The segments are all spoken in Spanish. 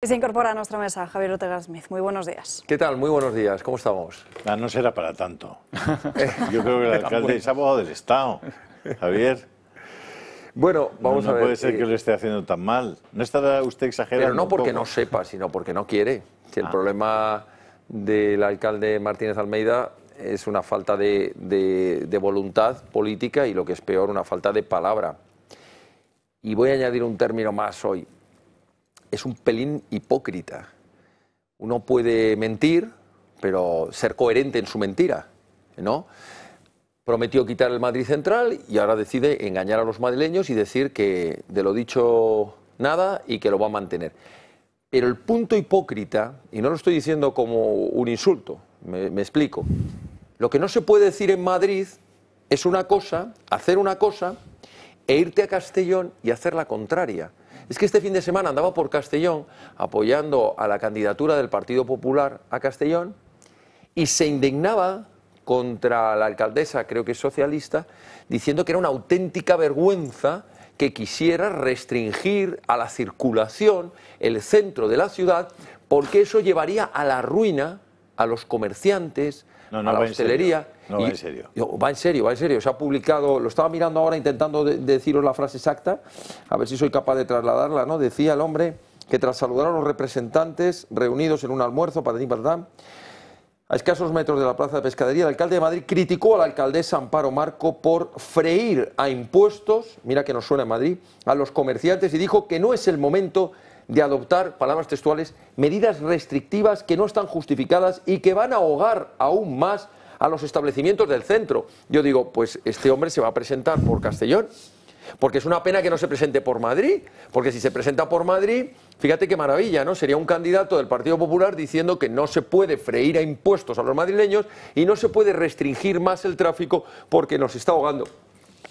Se incorpora a nuestra mesa Javier Ortega Smith. Muy buenos días. ¿Qué tal? Muy buenos días. ¿Cómo estamos? Ah, no será para tanto. Yo creo que el alcalde es abogado del Estado. Javier. Bueno, vamos a ver. No puede ser que eh, lo esté haciendo tan mal. ¿No estará usted exagerando? Pero no porque no sepa, sino porque no quiere. Si el ah. problema del alcalde Martínez Almeida es una falta de voluntad política y lo que es peor, una falta de palabra. Y voy a añadir un término más hoy es un pelín hipócrita. Uno puede mentir, pero ser coherente en su mentira, ¿no? Prometió quitar el Madrid Central y ahora decide engañar a los madrileños y decir que de lo dicho nada y que lo va a mantener. Pero el punto hipócrita, y no lo estoy diciendo como un insulto, me, me explico. Lo que no se puede decir en Madrid es una cosa, hacer una cosa e irte a Castellón y hacer la contraria. Es que este fin de semana andaba por Castellón apoyando a la candidatura del Partido Popular a Castellón y se indignaba contra la alcaldesa, creo que es socialista, diciendo que era una auténtica vergüenza que quisiera restringir a la circulación el centro de la ciudad, porque eso llevaría a la ruina a los comerciantes, no, no, a la hostelería. No, va en serio. va en serio, va en serio. Se ha publicado, lo estaba mirando ahora intentando deciros la frase exacta, a ver si soy capaz de trasladarla, ¿no? Decía el hombre que tras saludar a los representantes reunidos en un almuerzo, patatín, patatán, a escasos metros de la plaza de pescadería, el alcalde de Madrid criticó a la alcaldesa Amparo Marco por freír a impuestos, mira que nos suena en Madrid, a los comerciantes y dijo que no es el momento de adoptar, palabras textuales, medidas restrictivas que no están justificadas y que van a ahogar aún más a los establecimientos del centro. Yo digo, pues este hombre se va a presentar por Castellón, porque es una pena que no se presente por Madrid, porque si se presenta por Madrid, fíjate qué maravilla, ¿no? Sería un candidato del Partido Popular diciendo que no se puede freír a impuestos a los madrileños y no se puede restringir más el tráfico porque nos está ahogando.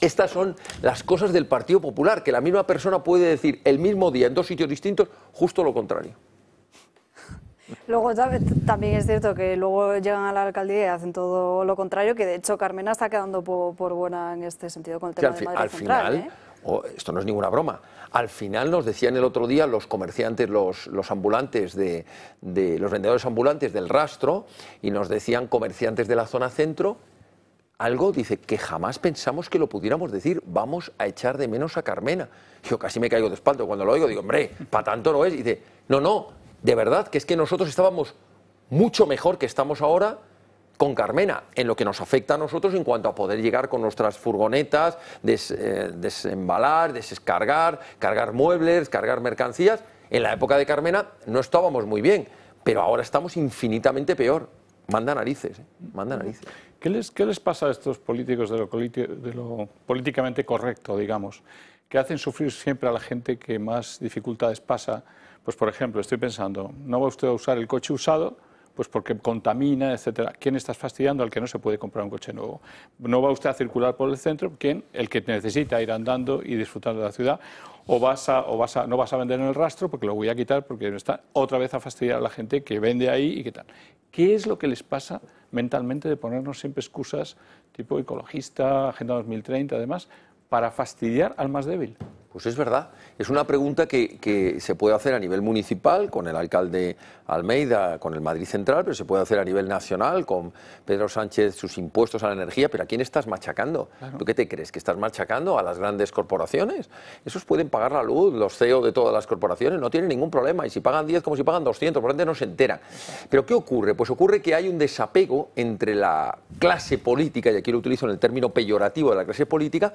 Estas son las cosas del Partido Popular, que la misma persona puede decir el mismo día en dos sitios distintos justo lo contrario. Luego también es cierto que luego llegan a la alcaldía y hacen todo lo contrario, que de hecho Carmena está quedando por, buena en este sentido con el tema de Madrid al final, ¿eh? esto no es ninguna broma, al final nos decían el otro día los comerciantes, los, ambulantes, de, los vendedores ambulantes del rastro, y nos decían comerciantes de la zona centro algo, dice, que jamás pensamos que lo pudiéramos decir, vamos a echar de menos a Carmena. Yo casi me caigo de espalda cuando lo oigo, digo, hombre, para tanto no es. Y dice, no, no, de verdad, que es que nosotros estábamos mucho mejor que estamos ahora con Carmena, en lo que nos afecta a nosotros en cuanto a poder llegar con nuestras furgonetas, des, eh, desembalar, descargar, cargar muebles, cargar mercancías. En la época de Carmena no estábamos muy bien, pero ahora estamos infinitamente peor. Manda narices, ¿eh? manda narices. ¿Qué les, pasa a estos políticos de lo, de lo políticamente correcto, digamos? Que hacen sufrir siempre a la gente que más dificultades pasa. Pues, por ejemplo, estoy pensando, no va usted a usar el coche usado pues porque contamina, etcétera. ¿Quién estás fastidiando? Al que no se puede comprar un coche nuevo. No va usted a circular por el centro, ¿quién? El que necesita ir andando y disfrutando de la ciudad. O, vas a, o no vas a vender en el rastro porque lo voy a quitar porque está otra vez a fastidiar a la gente que vende ahí y qué tal. ¿Qué es lo que les pasa mentalmente de ponernos siempre excusas tipo ecologista, Agenda 2030, además, para fastidiar al más débil? Pues es verdad. Es una pregunta que, se puede hacer a nivel municipal, con el alcalde Almeida, con el Madrid Central, pero se puede hacer a nivel nacional, con Pedro Sánchez, sus impuestos a la energía. Pero ¿a quién estás machacando? ¿Tú qué te crees? ¿Que estás machacando a las grandes corporaciones? Esos pueden pagar la luz, los CEO de todas las corporaciones, no tienen ningún problema. Y si pagan 10, como si pagan 200, por lo no se enteran. Pero ¿qué ocurre? Pues ocurre que hay un desapego entre la clase política, y aquí lo utilizo en el término peyorativo de la clase política,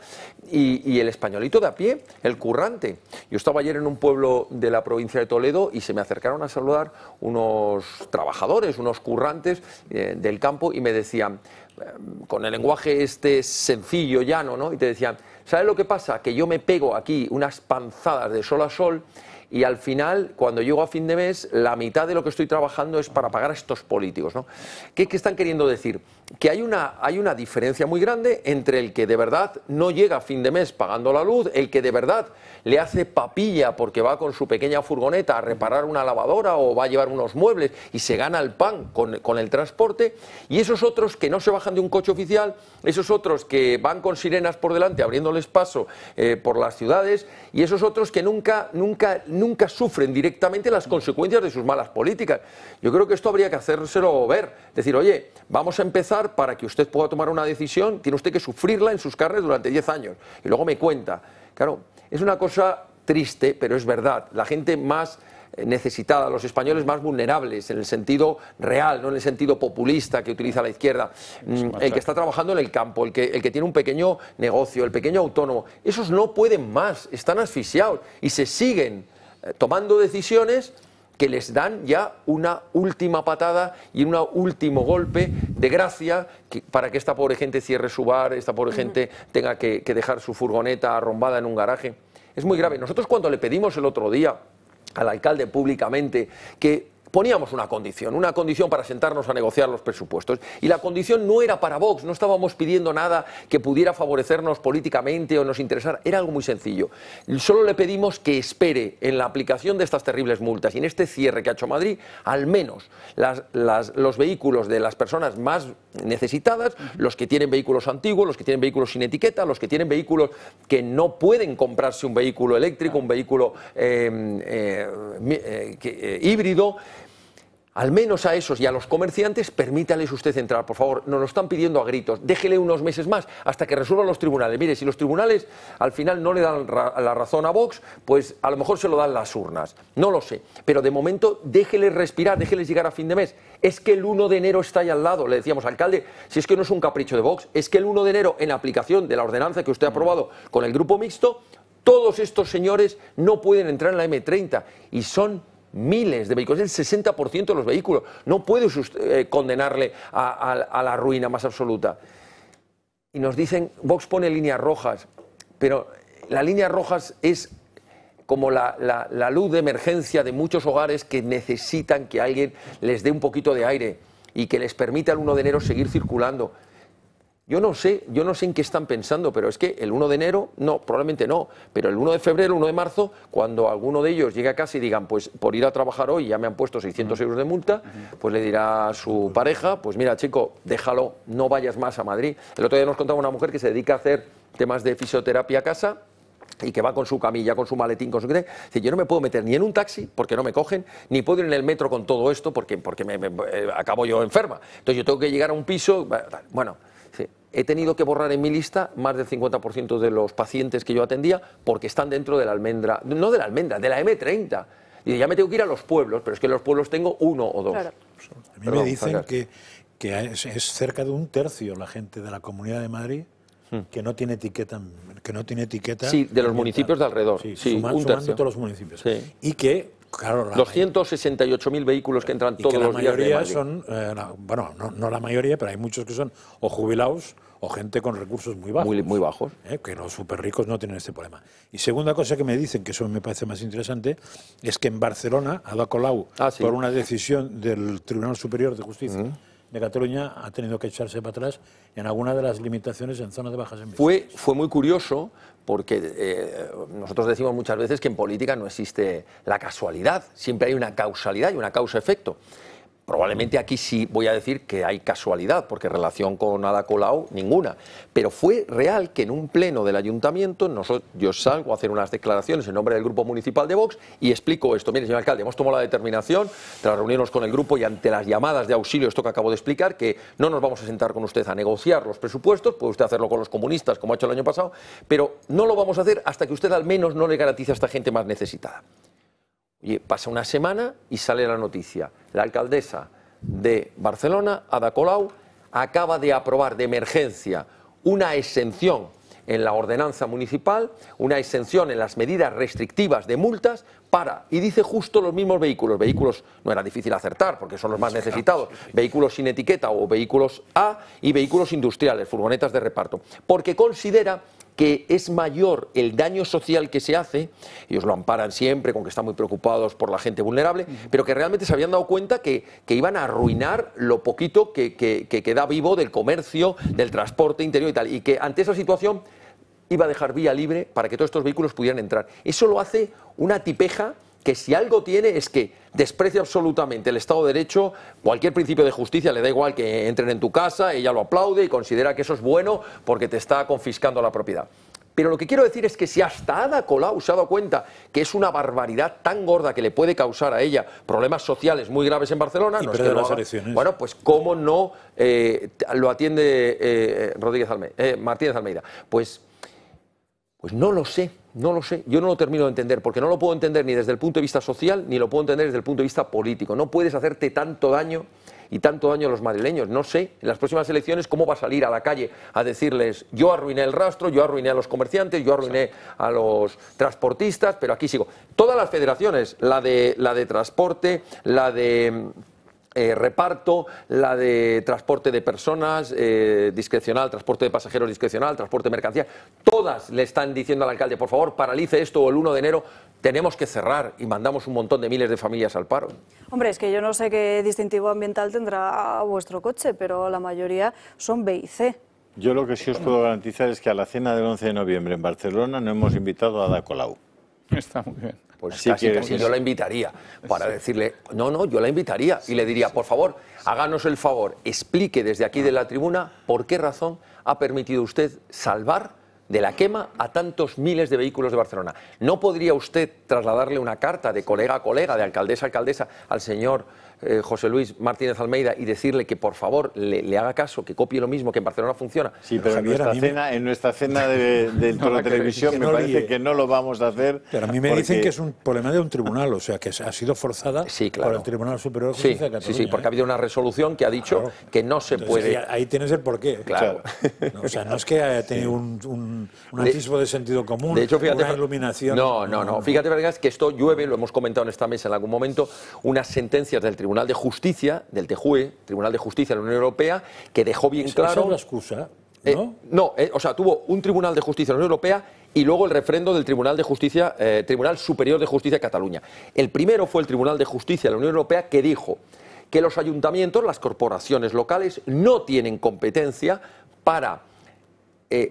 y, y el españolito de a pie currante. Yo estaba ayer en un pueblo de la provincia de Toledo y se me acercaron a saludar unos trabajadores, unos currantes eh, del campo y me decían, eh, con el lenguaje este sencillo, llano, ¿no? Y te decían, ¿sabes lo que pasa? Que yo me pego aquí unas panzadas de sol a sol y al final, cuando llego a fin de mes, la mitad de lo que estoy trabajando es para pagar a estos políticos. ¿no? ¿Qué, están queriendo decir? Que hay una, hay una diferencia muy grande entre el que de verdad no llega a fin de mes pagando la luz, el que de verdad le hace papilla porque va con su pequeña furgoneta a reparar una lavadora o va a llevar unos muebles y se gana el pan con, el transporte, y esos otros que no se bajan de un coche oficial, esos otros que van con sirenas por delante abriéndoles paso eh, por las ciudades, y esos otros que nunca, nunca nunca sufren directamente las consecuencias de sus malas políticas. Yo creo que esto habría que hacérselo ver. Decir, oye, vamos a empezar para que usted pueda tomar una decisión, tiene usted que sufrirla en sus carnes durante 10 años. Y luego me cuenta. Claro, es una cosa triste, pero es verdad. La gente más eh, necesitada, los españoles más vulnerables, en el sentido real, no en el sentido populista que utiliza la izquierda, mm, el que está trabajando en el campo, el que, el que tiene un pequeño negocio, el pequeño autónomo, esos no pueden más, están asfixiados y se siguen tomando decisiones que les dan ya una última patada y un último golpe de gracia para que esta pobre gente cierre su bar, esta pobre gente tenga que, dejar su furgoneta arrombada en un garaje. Es muy grave. Nosotros cuando le pedimos el otro día al alcalde públicamente que poníamos una condición, una condición para sentarnos a negociar los presupuestos. Y la condición no era para Vox, no estábamos pidiendo nada que pudiera favorecernos políticamente o nos interesara, era algo muy sencillo. Solo le pedimos que espere en la aplicación de estas terribles multas y en este cierre que ha hecho Madrid, al menos los vehículos de las personas más necesitadas, los que tienen vehículos antiguos, los que tienen vehículos sin etiqueta, los que tienen vehículos que no pueden comprarse un vehículo eléctrico, un vehículo eh, eh, eh, híbrido, al menos a esos y a los comerciantes, permítales usted entrar, por favor. Nos lo están pidiendo a gritos. Déjele unos meses más hasta que resuelvan los tribunales. Mire, si los tribunales al final no le dan la razón a Vox, pues a lo mejor se lo dan las urnas. No lo sé. Pero de momento, déjeles respirar, déjeles llegar a fin de mes. Es que el 1 de enero está ahí al lado. Le decíamos, alcalde, si es que no es un capricho de Vox, es que el 1 de enero, en aplicación de la ordenanza que usted ha aprobado con el grupo mixto, todos estos señores no pueden entrar en la M30 y son miles de vehículos, el 60% de los vehículos. No puede eh, condenarle a, la ruina más absoluta. Y nos dicen, Vox pone líneas rojas, pero las líneas rojas es como la, la, luz de emergencia de muchos hogares que necesitan que alguien les dé un poquito de aire y que les permita el 1 de enero seguir circulando. Yo no sé, yo no sé en qué están pensando, pero es que el 1 de enero, no, probablemente no, pero el 1 de febrero, 1 de marzo, cuando alguno de ellos llegue a casa y digan, pues por ir a trabajar hoy ya me han puesto 600 euros de multa, pues le dirá a su pareja, pues mira chico, déjalo, no vayas más a Madrid. El otro día nos contaba una mujer que se dedica a hacer temas de fisioterapia a casa, y que va con su camilla, con su maletín, con su... Dice, yo no me puedo meter ni en un taxi porque no me cogen, ni puedo ir en el metro con todo esto porque, porque me, eh, acabo yo enferma. Entonces yo tengo que llegar a un piso... Bueno, he tenido que borrar en mi lista más del 50% de los pacientes que yo atendía porque están dentro de la almendra, no de la almendra, de la M30. Y ya me tengo que ir a los pueblos, pero es que los pueblos tengo uno o dos. A mí me dicen que, es, cerca de un tercio la gente de la Comunidad de Madrid hmm. que no tiene etiqueta que no tiene etiqueta sí de los municipios de alrededor sí, sí sumando todos los municipios y que Claro, 268.000 vehículos que entran todos la los mayoría días. son, eh, bueno, no, la mayoría, pero hay muchos que son o jubilados o gente con recursos muy bajos. Muy, bajos. Eh, que los súper ricos no tienen este problema. Y segunda cosa que me dicen, que eso me parece más interesante, es que en Barcelona, a Colau, ah, por una decisión del Tribunal Superior de Justicia, mm de Cataluña ha tenido que echarse para atrás en alguna de las limitaciones en zonas de bajas emisiones. Fue, fue muy curioso porque eh, nosotros decimos muchas veces que en política no existe la casualidad, siempre hay una causalidad y una causa-efecto. Probablemente aquí sí voy a decir que hay casualidad, porque relación con Ada Colau, ninguna. Pero fue real que en un pleno del ayuntamiento nosotros, yo salgo a hacer unas declaraciones en nombre del grupo municipal de Vox y explico esto. Mire, señor alcalde, hemos tomado la determinación, tras reunirnos con el grupo y ante las llamadas de auxilio, esto que acabo de explicar, que no nos vamos a sentar con usted a negociar los presupuestos, puede usted hacerlo con los comunistas, como ha hecho el año pasado, pero no lo vamos a hacer hasta que usted al menos no le garantice a esta gente más necesitada pasa una semana y sale la noticia. La alcaldesa de Barcelona, Ada Colau, acaba de aprobar de emergencia una exención en la ordenanza municipal, una exención en las medidas restrictivas de multas para, y dice justo los mismos vehículos, vehículos no era difícil acertar porque son los más necesitados, vehículos sin etiqueta o vehículos A y vehículos industriales, furgonetas de reparto, porque considera que es mayor el daño social que se hace, ellos lo amparan siempre con que están muy preocupados por la gente vulnerable, pero que realmente se habían dado cuenta que, que iban a arruinar lo poquito que, que queda vivo del comercio, del transporte interior y tal, y que ante esa situación iba a dejar vía libre para que todos estos vehículos pudieran entrar. Eso lo hace una tipeja que si algo tiene es que desprecia absolutamente el Estado de Derecho, cualquier principio de justicia, le da igual que entren en tu casa, ella lo aplaude y considera que eso es bueno porque te está confiscando la propiedad. Pero lo que quiero decir es que si hasta Ada Colau se ha dado cuenta que es una barbaridad tan gorda que le puede causar a ella problemas sociales muy graves en Barcelona, bueno, pues cómo no eh, lo atiende eh, Rodríguez eh, Martínez Almeida. Pues pues no lo sé, no lo sé. Yo no lo termino de entender, porque no lo puedo entender ni desde el punto de vista social, ni lo puedo entender desde el punto de vista político. No puedes hacerte tanto daño y tanto daño a los madrileños. No sé, en las próximas elecciones, cómo va a salir a la calle a decirles, yo arruiné el rastro, yo arruiné a los comerciantes, yo arruiné a los transportistas, pero aquí sigo. Todas las federaciones, la de, la de transporte, la de eh, reparto, la de transporte de personas eh, discrecional, transporte de pasajeros discrecional, transporte de mercancías. Todas le están diciendo al alcalde, por favor, paralice esto el 1 de enero tenemos que cerrar y mandamos un montón de miles de familias al paro. Hombre, es que yo no sé qué distintivo ambiental tendrá vuestro coche, pero la mayoría son B y C. Yo lo que sí os puedo garantizar es que a la cena del 11 de noviembre en Barcelona no hemos invitado a Dacolau. Está muy bien. Pues yo la invitaría para decirle, no, no, yo la invitaría y le diría, por favor, háganos el favor, explique desde aquí de la tribuna por qué razón ha permitido usted salvar de la quema a tantos miles de vehículos de Barcelona. ¿No podría usted trasladarle una carta de colega a colega, de alcaldesa a alcaldesa, al señor eh, José Luis Martínez Almeida y decirle que por favor le, haga caso, que copie lo mismo que en Barcelona funciona. Sí, pero, en, nuestra cena, en de, la Televisión me parece que no lo vamos a hacer. Pero a mí me dicen que es un problema de un tribunal, o sea, que ha sido forzada por el Tribunal Superior de Justicia sí, Sí, sí, porque ha ¿eh? habido una resolución que ha dicho que no se puede. Ahí tienes el porqué. Claro. o sea, no es que haya tenido un, un, de, sentido común, de hecho, fíjate, una iluminación. No, no, no. Fíjate, vergas, que esto llueve, lo hemos comentado en esta mesa en algún momento, unas sentencias del Tribunal Tribunal de Justicia, del TEJUE, Tribunal de Justicia de la Unión Europea, que dejó bien claro... Es una excusa, eh, ¿no? no, eh, o sea, tuvo un Tribunal de Justicia de la Unión Europea y luego el refrendo del Tribunal de Justicia, eh, Tribunal Superior de Justicia de Cataluña. El primero fue el Tribunal de Justicia de la Unión Europea que dijo que los ayuntamientos, las corporaciones locales, no tienen competencia para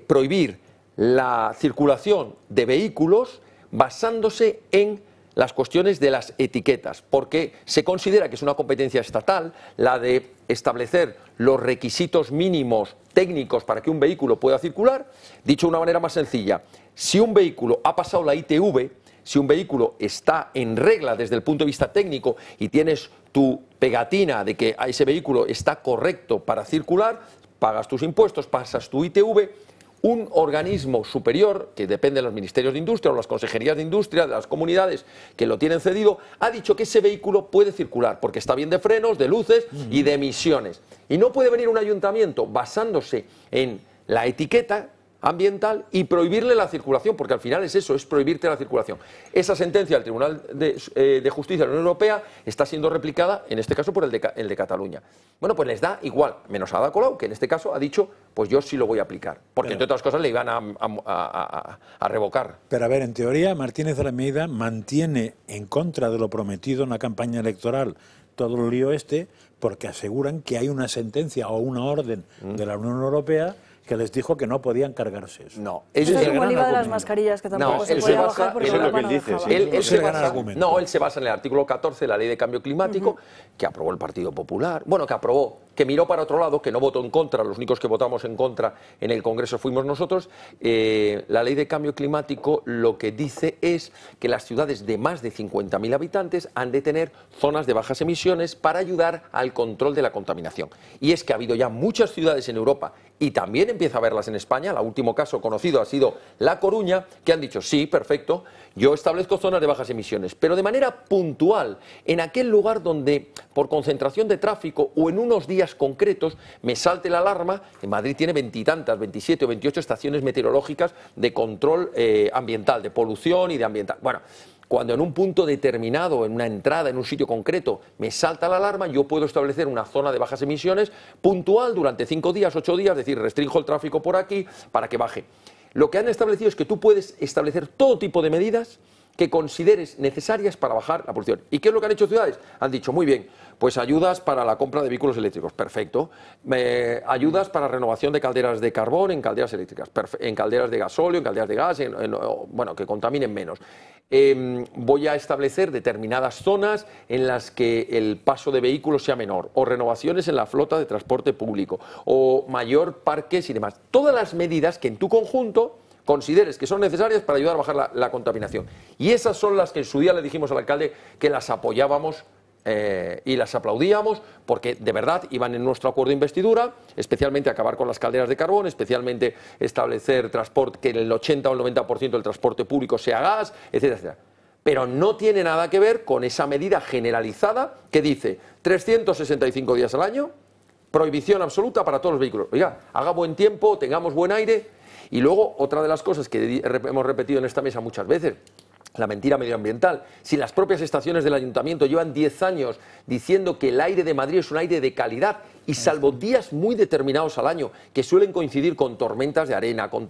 prohibir la circulación de vehículos basándose en las cuestiones de las etiquetas, porque se considera que es una competencia estatal la de establecer los requisitos mínimos técnicos para que un vehículo pueda circular. Dicho de una manera más sencilla, si un vehículo ha pasado la ITV, si un vehículo está en regla desde el punto de vista técnico y tienes tu pegatina de que ese vehículo está correcto para circular, pagas tus impuestos, pasas tu ITV, un organismo superior, que depende de los ministerios de industria o las consejerías de industria, de las comunidades que lo tienen cedido, ha dicho que ese vehículo puede circular, porque está bien de frenos, de luces y de emisiones. Y no puede venir un ayuntamiento basándose en la etiqueta ambiental y prohibirle la circulación, porque al final es eso, es prohibirte la circulación. Esa sentencia del Tribunal de, eh, Justicia de la Unión Europea está siendo replicada, en este caso, por el de, el de Cataluña. Bueno, pues les da igual, menos a Ada Colau, que en este caso ha dicho, pues yo sí lo voy a aplicar, porque entre otras cosas le iban a, revocar. Pero a ver, en teoría, Martínez de la Medida mantiene en contra de lo prometido en la campaña electoral todo el lío este, porque aseguran que hay una sentencia o una orden mm. de la Unión Europea que les dijo que no podían cargarse eso. No, es, las mascarillas que tampoco se bajar él se basa, él se basa en el artículo 14 de la Ley de Cambio Climático que aprobó el Partido Popular, bueno, que aprobó, que miró para otro lado, que no votó en contra, los únicos que votamos en contra en el Congreso fuimos nosotros. Eh, la Ley de Cambio Climático lo que dice es que las ciudades de más de 50.000 habitantes han de tener zonas de bajas emisiones para ayudar al control de la contaminación. Y es que ha habido ya muchas ciudades en Europa y también empieza a verlas en España. El último caso conocido ha sido La Coruña, que han dicho, sí, perfecto, yo establezco zonas de bajas emisiones, pero de manera puntual, en aquel lugar donde por concentración de tráfico o en unos días concretos me salte la alarma, en Madrid tiene veintitantas, veintisiete o veintiocho estaciones meteorológicas de control eh, ambiental, de polución y de ambiental. Bueno, cuando en un punto determinado, en una entrada, en un sitio concreto, me salta la alarma, yo puedo establecer una zona de bajas emisiones puntual durante cinco días, ocho días, es decir, restringo el tráfico por aquí para que baje. Lo que han establecido es que tú puedes establecer todo tipo de medidas que consideres necesarias para bajar la polución. ¿Y qué es lo que han hecho ciudades? Han dicho, muy bien, pues ayudas para la compra de vehículos eléctricos, perfecto. ayudas para renovación de calderas de carbón en calderas eléctricas, en calderas de gasóleo, en calderas de gas, bueno, que contaminen menos. Em, voy a establecer determinadas zonas en las que el paso de vehículos sea menor, o renovaciones en la flota de transporte público, o mayor parques y demás. Todas las medidas que en tu conjunto consideres que son necesarias para ayudar a bajar la, contaminación. Y esas son las que en su día le dijimos al alcalde que las apoyábamos eh, y las aplaudíamos porque de verdad iban en nuestro acuerdo de investidura, especialmente acabar con las calderas de carbón, especialmente establecer transporte, que el 80 o el 90% del transporte público sea gas, etcétera, Pero no tiene nada que ver con esa medida generalizada que dice 365 días al año, prohibición absoluta para todos los vehículos. Oiga, haga buen tiempo, tengamos buen aire y luego, otra de las cosas que hemos repetido en esta mesa muchas veces, la mentira medioambiental. Si las propias estaciones del ayuntamiento llevan 10 años diciendo que el aire de Madrid es un aire de calidad y salvo días muy determinados al año que suelen coincidir con tormentas de arena, con,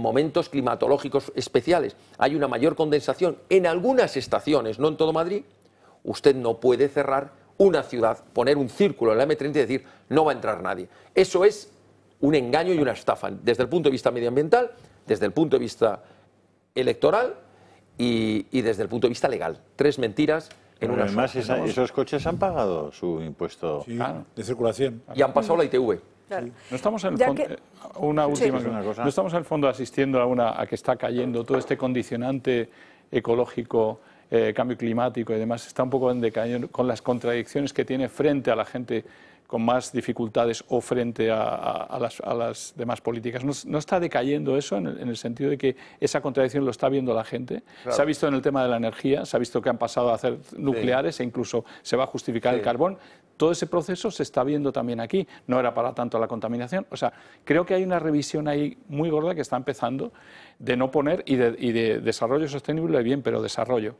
momentos climatológicos especiales, hay una mayor condensación en algunas estaciones, no en todo Madrid, usted no puede cerrar una ciudad, poner un círculo en la M30 y decir no va a entrar nadie. Eso es un engaño y una estafa, desde el punto de vista medioambiental, desde el punto de vista electoral y, desde el punto de vista legal. Tres mentiras en una Además, esos coches han pagado su impuesto de circulación. Y han pasado la ITV. No estamos en el fondo, eh, una última No estamos en fondo asistiendo a una a que está cayendo todo este condicionante ecológico, eh, cambio climático y demás. Está un poco en decaño con las contradicciones que tiene frente a la gente con más dificultades o frente a, las, demás políticas. No, está decayendo eso en el, sentido de que esa contradicción lo está viendo la gente. Se ha visto en el tema de la energía, se ha visto que han pasado a hacer nucleares e incluso se va a justificar el carbón. Todo ese proceso se está viendo también aquí. No era para tanto la contaminación. O sea, creo que hay una revisión ahí muy gorda que está empezando de no poner y de, y de desarrollo sostenible, bien, pero desarrollo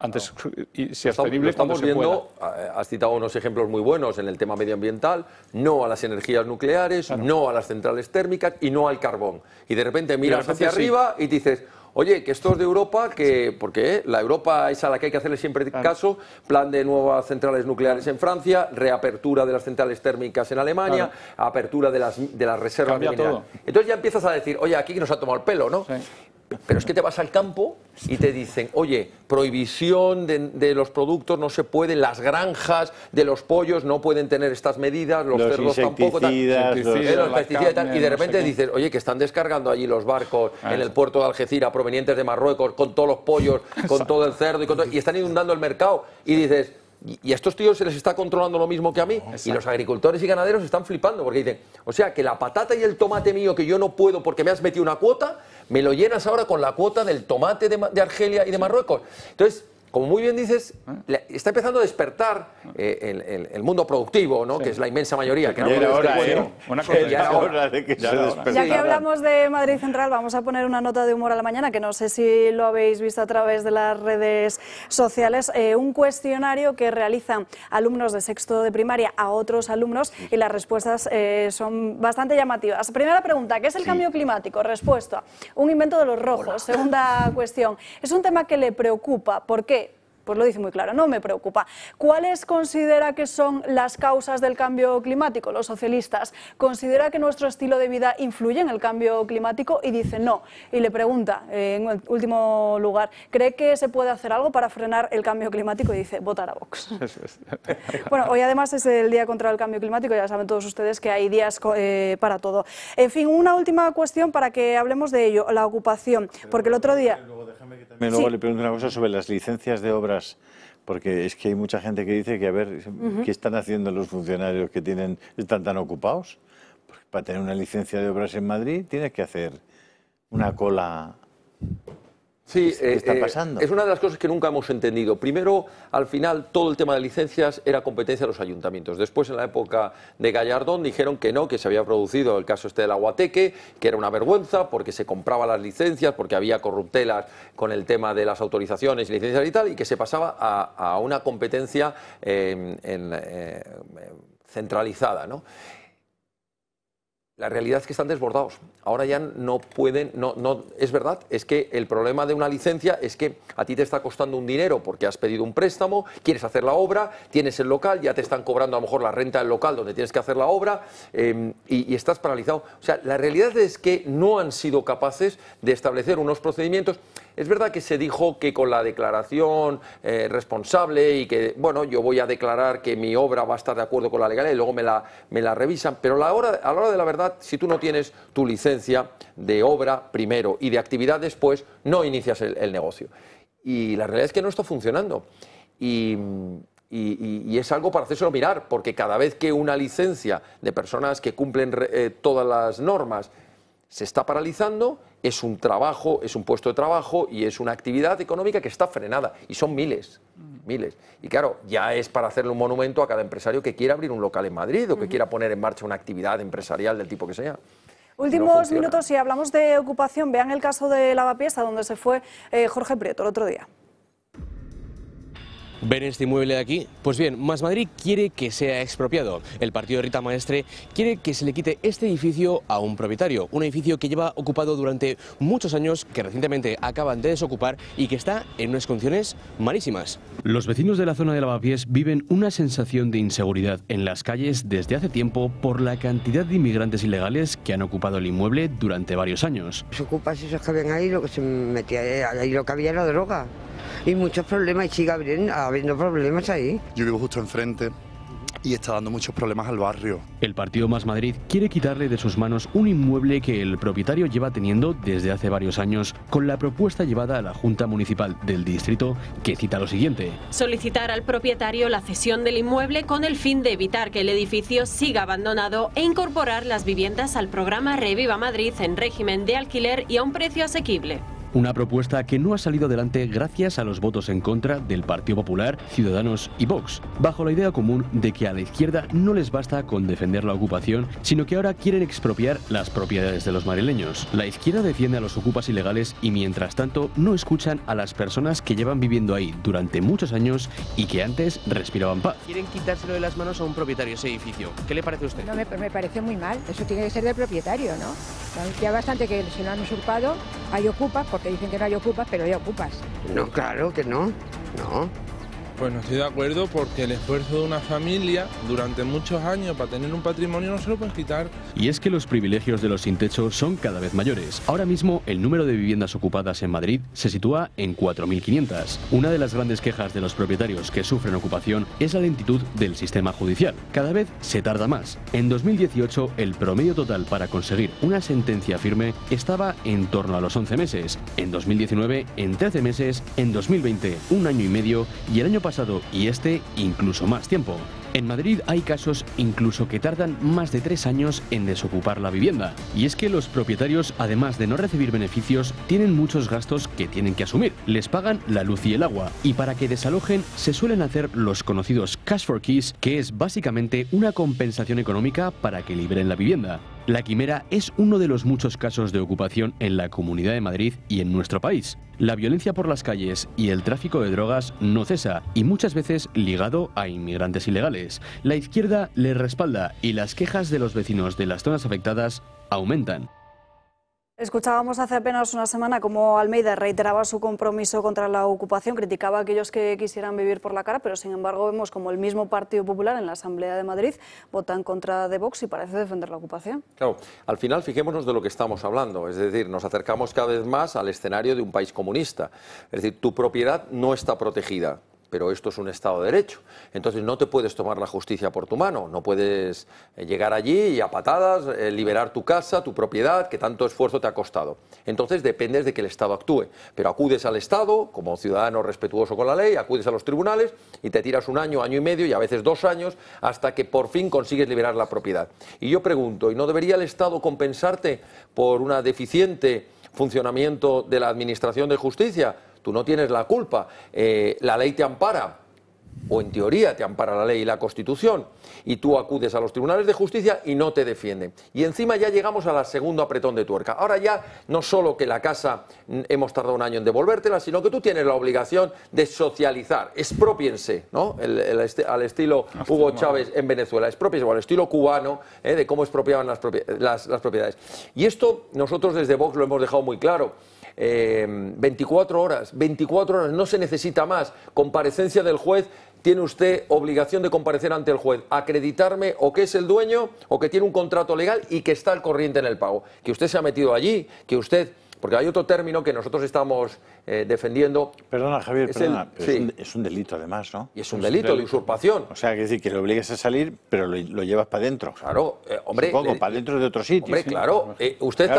antes y si es estamos, estamos viendo, eh, has citado unos ejemplos muy buenos en el tema medioambiental, no a las energías nucleares, no a las centrales térmicas y no al carbón. Y de repente miras hacia arriba y dices, oye, que esto es de Europa, que porque eh, la Europa es a la que hay que hacerle siempre caso, plan de nuevas centrales nucleares en Francia, reapertura de las centrales térmicas en Alemania, apertura de las, de las reservas Cambia Entonces ya empiezas a decir, oye, aquí nos ha tomado el pelo, ¿no? Pero es que te vas al campo y te dicen, oye, prohibición de, los productos, no se puede, las granjas de los pollos no pueden tener estas medidas, los, cerdos tampoco. Eh, y de repente dices, oye, que están descargando allí los barcos en el puerto de Algeciras provenientes de Marruecos con todos los pollos, con todo el cerdo y, con y están inundando el mercado. Y dices, y, a estos tíos se les está controlando lo mismo que a mí. y los agricultores y ganaderos están flipando porque dicen, o sea, que la patata y el tomate mío que yo no puedo porque me has metido una cuota, me lo llenas ahora con la cuota del tomate de, de Argelia y de Marruecos. Entonces, como muy bien dices, ¿Eh? está empezando a despertar eh, el, mundo productivo, ¿no? que es la inmensa mayoría. Que no ya, de que ya, ya que hablamos de Madrid Central, vamos a poner una nota de humor a la mañana, que no sé si lo habéis visto a través de las redes sociales, eh, un cuestionario que realizan alumnos de sexto de primaria a otros alumnos y las respuestas son bastante llamativas. Primera pregunta, ¿qué es el cambio climático? Respuesta, un invento de los rojos. Segunda cuestión, es un tema que le preocupa. ¿Por qué? Pues lo dice muy claro, no me preocupa. ¿Cuáles considera que son las causas del cambio climático? Los socialistas. ¿Considera que nuestro estilo de vida influye en el cambio climático? Y dice no. Y le pregunta, eh, en último lugar, ¿cree que se puede hacer algo para frenar el cambio climático? Y dice, votar a Vox. bueno, hoy además es el Día contra el Cambio Climático, ya saben todos ustedes que hay días eh, para todo. En fin, una última cuestión para que hablemos de ello, la ocupación. Porque el otro día... Me luego le pregunto una cosa sobre las licencias de obras, porque es que hay mucha gente que dice que, a ver, ¿qué están haciendo los funcionarios que tienen, están tan ocupados? Pues, para tener una licencia de obras en Madrid tienes que hacer una mm. cola Sí, eh, está eh, pasando? es una de las cosas que nunca hemos entendido. Primero, al final, todo el tema de licencias era competencia de los ayuntamientos. Después, en la época de Gallardón, dijeron que no, que se había producido el caso este del Aguateque, que era una vergüenza porque se compraban las licencias, porque había corruptelas con el tema de las autorizaciones, y licencias y tal, y que se pasaba a, una competencia eh, centralizada. ¿no? La realidad es que están desbordados. Ahora ya no pueden, no, no, es verdad, es que el problema de una licencia es que a ti te está costando un dinero porque has pedido un préstamo, quieres hacer la obra, tienes el local, ya te están cobrando a lo mejor la renta del local donde tienes que hacer la obra em, y, y estás paralizado. O sea, la realidad es que no han sido capaces de establecer unos procedimientos es verdad que se dijo que con la declaración eh, responsable y que, bueno, yo voy a declarar que mi obra va a estar de acuerdo con la legalidad y luego me la, revisan, pero la a la hora de la verdad, si tú no tienes tu licencia de obra primero y de actividad después, no inicias el, negocio. Y la realidad es que no está funcionando. Y, es algo para hacérselo mirar, porque cada vez que una licencia de personas que cumplen eh, todas las normas se está paralizando, es un trabajo, es un puesto de trabajo y es una actividad económica que está frenada. Y son miles, miles. Y claro, ya es para hacerle un monumento a cada empresario que quiera abrir un local en Madrid o que quiera poner en marcha una actividad empresarial del tipo que sea. Últimos minutos, si hablamos de ocupación, vean el caso de Lavapiés, a donde se fue eh, Jorge Prieto el otro día. ¿Ven este inmueble de aquí? Pues bien, Más Madrid quiere que sea expropiado. El partido de Rita Maestre quiere que se le quite este edificio a un propietario, un edificio que lleva ocupado durante muchos años, que recientemente acaban de desocupar y que está en unas condiciones malísimas. Los vecinos de la zona de Lavapiés viven una sensación de inseguridad en las calles desde hace tiempo por la cantidad de inmigrantes ilegales que han ocupado el inmueble durante varios años. Se ocupa esos que ven ahí, lo que se metía ahí, lo que había era droga. Hay muchos problemas y sigue habiendo problemas ahí. Yo vivo justo enfrente y está dando muchos problemas al barrio. El partido Más Madrid quiere quitarle de sus manos un inmueble que el propietario lleva teniendo desde hace varios años con la propuesta llevada a la Junta Municipal del Distrito que cita lo siguiente. Solicitar al propietario la cesión del inmueble con el fin de evitar que el edificio siga abandonado e incorporar las viviendas al programa Reviva Madrid en régimen de alquiler y a un precio asequible. Una propuesta que no ha salido adelante gracias a los votos en contra del Partido Popular, Ciudadanos y Vox, bajo la idea común de que a la izquierda no les basta con defender la ocupación, sino que ahora quieren expropiar las propiedades de los marileños. La izquierda defiende a los ocupas ilegales y mientras tanto no escuchan a las personas que llevan viviendo ahí durante muchos años y que antes respiraban paz. Quieren quitárselo de las manos a un propietario ese edificio. ¿Qué le parece a usted? No, me, parece muy mal. Eso tiene que ser del propietario, ¿no? Ya bastante que si lo han usurpado, hay ocupas, que dicen que no yo ocupas, pero ya ocupas. No, claro que no, no. Pues no estoy de acuerdo porque el esfuerzo de una familia durante muchos años para tener un patrimonio no se lo puedes quitar. Y es que los privilegios de los sin techo son cada vez mayores. Ahora mismo el número de viviendas ocupadas en Madrid se sitúa en 4.500. Una de las grandes quejas de los propietarios que sufren ocupación es la lentitud del sistema judicial. Cada vez se tarda más. En 2018 el promedio total para conseguir una sentencia firme estaba en torno a los 11 meses, en 2019 en 13 meses, en 2020 un año y medio y el año pasado pasado y este incluso más tiempo. En Madrid hay casos incluso que tardan más de tres años en desocupar la vivienda. Y es que los propietarios, además de no recibir beneficios, tienen muchos gastos que tienen que asumir. Les pagan la luz y el agua. Y para que desalojen se suelen hacer los conocidos cash for keys, que es básicamente una compensación económica para que liberen la vivienda. La quimera es uno de los muchos casos de ocupación en la Comunidad de Madrid y en nuestro país. La violencia por las calles y el tráfico de drogas no cesa y muchas veces ligado a inmigrantes ilegales. La izquierda le respalda y las quejas de los vecinos de las zonas afectadas aumentan. Escuchábamos hace apenas una semana cómo Almeida reiteraba su compromiso contra la ocupación, criticaba a aquellos que quisieran vivir por la cara, pero sin embargo vemos como el mismo Partido Popular en la Asamblea de Madrid vota en contra de Vox y parece defender la ocupación. Claro, al final fijémonos de lo que estamos hablando, es decir, nos acercamos cada vez más al escenario de un país comunista, es decir, tu propiedad no está protegida, pero esto es un Estado de Derecho. Entonces no te puedes tomar la justicia por tu mano, no puedes eh, llegar allí y a patadas eh, liberar tu casa, tu propiedad, que tanto esfuerzo te ha costado. Entonces dependes de que el Estado actúe, pero acudes al Estado como ciudadano respetuoso con la ley, acudes a los tribunales y te tiras un año, año y medio y a veces dos años hasta que por fin consigues liberar la propiedad. Y yo pregunto, ¿y no debería el Estado compensarte por un deficiente funcionamiento de la Administración de Justicia? tú no tienes la culpa, eh, la ley te ampara, o en teoría te ampara la ley y la Constitución, y tú acudes a los tribunales de justicia y no te defienden. Y encima ya llegamos a la segunda apretón de tuerca. Ahora ya no solo que la casa mm, hemos tardado un año en devolvértela, sino que tú tienes la obligación de socializar, expropiense, ¿no? al estilo Hugo Chávez en Venezuela, expropiense, o al estilo cubano, ¿eh? de cómo expropiaban las, propiedades. Y esto nosotros desde Vox lo hemos dejado muy claro eh, em, 24 horas, 24 horas, no se necesita más. Comparecencia del juez, tiene usted obligación de comparecer ante el juez, acreditarme o que es el dueño o que tiene un contrato legal y que está al corriente en el pago. Que usted se ha metido allí, que usted porque hay otro término que nosotros estamos eh, defendiendo. Perdona, Javier, es perdona. es, un, delito, además, ¿no? Y es un, delito, de usurpación. O sea, que decir que lo obligues a salir, pero lo, llevas para adentro. Claro, eh, hombre. Supongo, eh, para adentro de otro sitio. claro. usted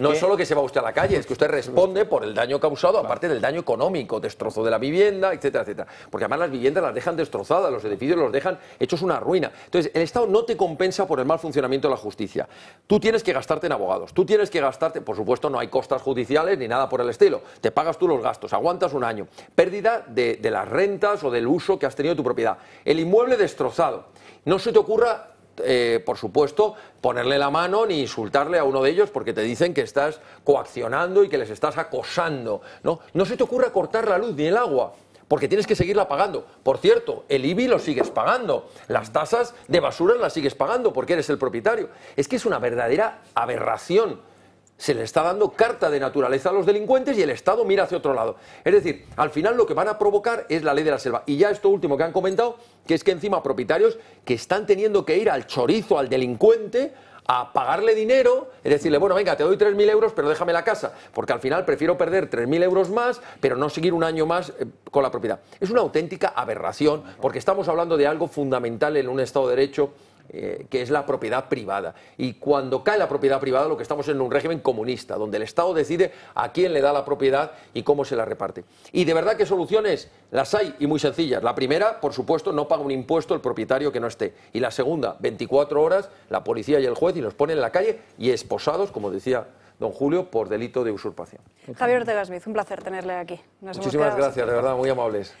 no es solo que se va usted a la calle, es que usted responde por el daño causado, aparte del daño económico, destrozo de la vivienda, etcétera, etcétera. Porque además las viviendas las dejan destrozadas, los edificios los dejan hechos una ruina. Entonces, el Estado no te compensa por el mal funcionamiento de la justicia. Tú tienes que gastarte en abogados, tú tienes que gastarte, por supuesto, no hay costas judiciales ni nada por el estilo. Te pagas tú los gastos, aguantas un año. Pérdida de, las rentas o del uso que has tenido de tu propiedad. El inmueble destrozado. No se te ocurra eh, por supuesto, ponerle la mano ni insultarle a uno de ellos porque te dicen que estás coaccionando y que les estás acosando. No, no se te ocurra cortar la luz ni el agua. Porque tienes que seguirla pagando. Por cierto, el IBI lo sigues pagando. Las tasas de basura las sigues pagando porque eres el propietario. Es que es una verdadera aberración se le está dando carta de naturaleza a los delincuentes y el Estado mira hacia otro lado. Es decir, al final lo que van a provocar es la ley de la selva. Y ya esto último que han comentado, que es que encima propietarios que están teniendo que ir al chorizo, al delincuente, a pagarle dinero, es decirle, bueno, venga, te doy 3.000 euros, pero déjame la casa, porque al final prefiero perder 3.000 euros más, pero no seguir un año más eh, con la propiedad. Es una auténtica aberración, porque estamos hablando de algo fundamental en un Estado de Derecho eh, que es la propiedad privada. Y cuando cae la propiedad privada, lo que estamos en un régimen comunista, donde el Estado decide a quién le da la propiedad y cómo se la reparte. Y de verdad que soluciones las hay y muy sencillas. La primera, por supuesto, no paga un impuesto el propietario que no esté. Y la segunda, 24 horas, la policía y el juez y los ponen en la calle y esposados, como decía don Julio, por delito de usurpación. Javier Ortega Smith, un placer tenerle aquí. Muchísimas gracias, de verdad, muy amables.